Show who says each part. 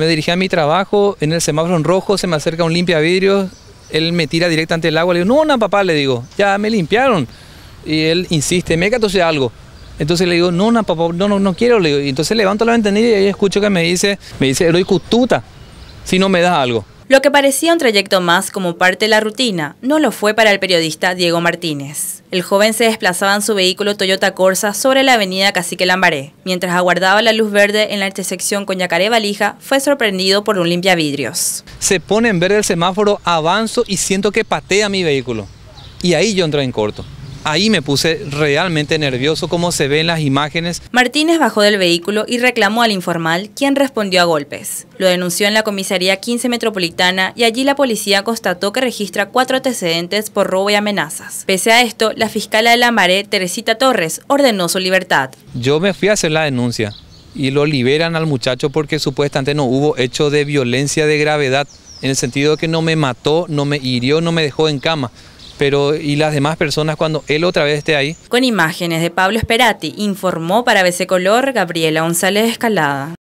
Speaker 1: Me dirigí a mi trabajo, en el semáforo en rojo se me acerca un limpia él me tira directamente el agua, le digo, no, no, papá, le digo, ya me limpiaron. Y él insiste, me sea algo. Entonces le digo, no, no, papá, no, no, no quiero, le digo. Y entonces levanto la ventanilla y ahí escucho que me dice, me dice, heroico cututa si no me das algo.
Speaker 2: Lo que parecía un trayecto más como parte de la rutina, no lo fue para el periodista Diego Martínez. El joven se desplazaba en su vehículo Toyota Corsa sobre la avenida Cacique Lambaré. Mientras aguardaba la luz verde en la intersección con Yacaré Valija, fue sorprendido por un limpiavidrios.
Speaker 1: Se pone en verde el semáforo, avanzo y siento que patea mi vehículo. Y ahí yo entro en corto. Ahí me puse realmente nervioso como se ve en las imágenes.
Speaker 2: Martínez bajó del vehículo y reclamó al informal, quien respondió a golpes. Lo denunció en la comisaría 15 metropolitana y allí la policía constató que registra cuatro antecedentes por robo y amenazas. Pese a esto, la fiscal de la Maré, Teresita Torres, ordenó su libertad.
Speaker 1: Yo me fui a hacer la denuncia y lo liberan al muchacho porque supuestamente no hubo hecho de violencia de gravedad, en el sentido de que no me mató, no me hirió, no me dejó en cama pero y las demás personas cuando él otra vez esté ahí.
Speaker 2: Con imágenes de Pablo Esperati, informó para BC Color Gabriela González Escalada.